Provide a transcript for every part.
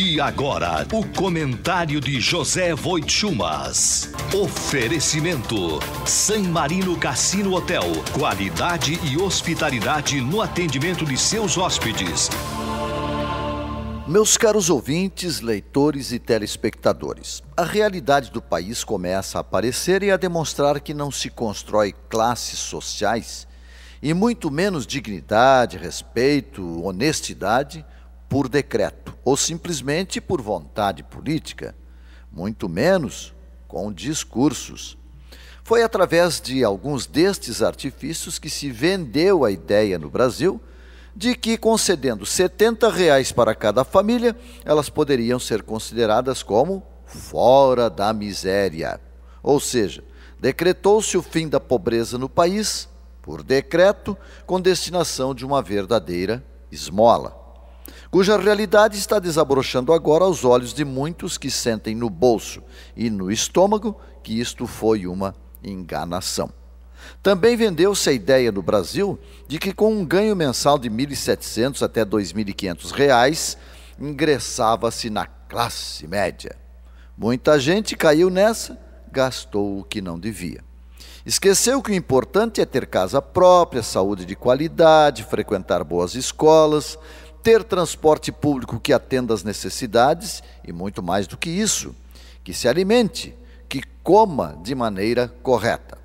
E agora, o comentário de José Voitchumas. Oferecimento: San Marino Cassino Hotel. Qualidade e hospitalidade no atendimento de seus hóspedes. Meus caros ouvintes, leitores e telespectadores, a realidade do país começa a aparecer e a demonstrar que não se constrói classes sociais e muito menos dignidade, respeito, honestidade por decreto ou simplesmente por vontade política, muito menos com discursos. Foi através de alguns destes artifícios que se vendeu a ideia no Brasil de que, concedendo 70 reais para cada família, elas poderiam ser consideradas como fora da miséria. Ou seja, decretou-se o fim da pobreza no país, por decreto, com destinação de uma verdadeira esmola cuja realidade está desabrochando agora aos olhos de muitos que sentem no bolso e no estômago que isto foi uma enganação. Também vendeu-se a ideia no Brasil de que com um ganho mensal de 1.700 até 2.500 reais, ingressava-se na classe média. Muita gente caiu nessa, gastou o que não devia. Esqueceu que o importante é ter casa própria, saúde de qualidade, frequentar boas escolas, ter transporte público que atenda às necessidades e muito mais do que isso, que se alimente, que coma de maneira correta.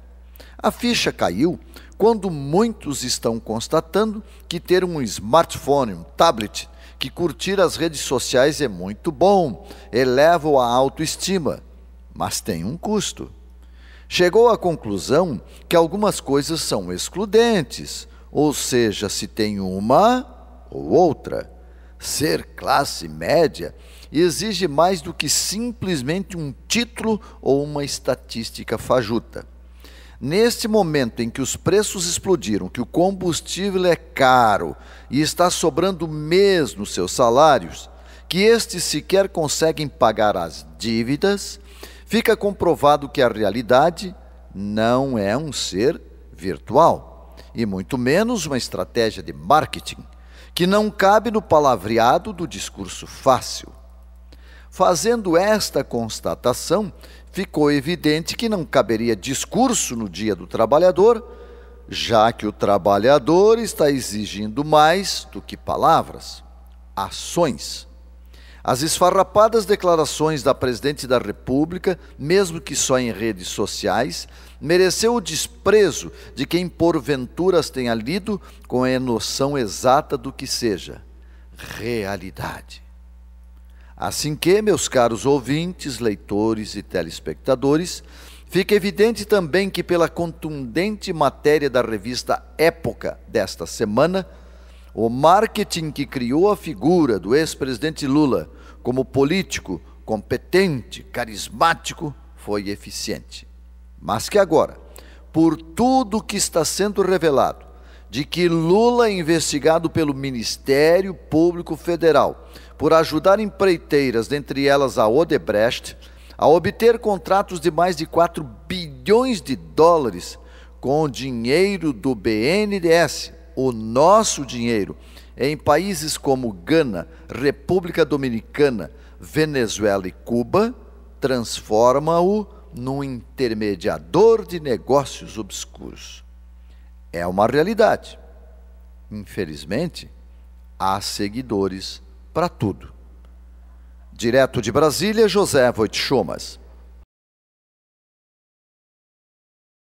A ficha caiu quando muitos estão constatando que ter um smartphone, um tablet, que curtir as redes sociais é muito bom, eleva a autoestima, mas tem um custo. Chegou à conclusão que algumas coisas são excludentes, ou seja, se tem uma, ou outra, ser classe média, exige mais do que simplesmente um título ou uma estatística fajuta. Neste momento em que os preços explodiram, que o combustível é caro e está sobrando mês nos seus salários, que estes sequer conseguem pagar as dívidas, fica comprovado que a realidade não é um ser virtual e muito menos uma estratégia de marketing que não cabe no palavreado do discurso fácil. Fazendo esta constatação, ficou evidente que não caberia discurso no Dia do Trabalhador, já que o trabalhador está exigindo mais do que palavras, ações. As esfarrapadas declarações da presidente da República, mesmo que só em redes sociais, mereceu o desprezo de quem porventura as tenha lido com a noção exata do que seja realidade. Assim que, meus caros ouvintes, leitores e telespectadores, fica evidente também que, pela contundente matéria da revista Época desta semana, o marketing que criou a figura do ex-presidente Lula como político competente, carismático, foi eficiente. Mas que agora, por tudo que está sendo revelado, de que Lula é investigado pelo Ministério Público Federal por ajudar empreiteiras, dentre elas a Odebrecht, a obter contratos de mais de 4 bilhões de dólares com dinheiro do BNDES, o nosso dinheiro em países como Gana, República Dominicana, Venezuela e Cuba, transforma-o num intermediador de negócios obscuros. É uma realidade. Infelizmente, há seguidores para tudo. Direto de Brasília, José Voit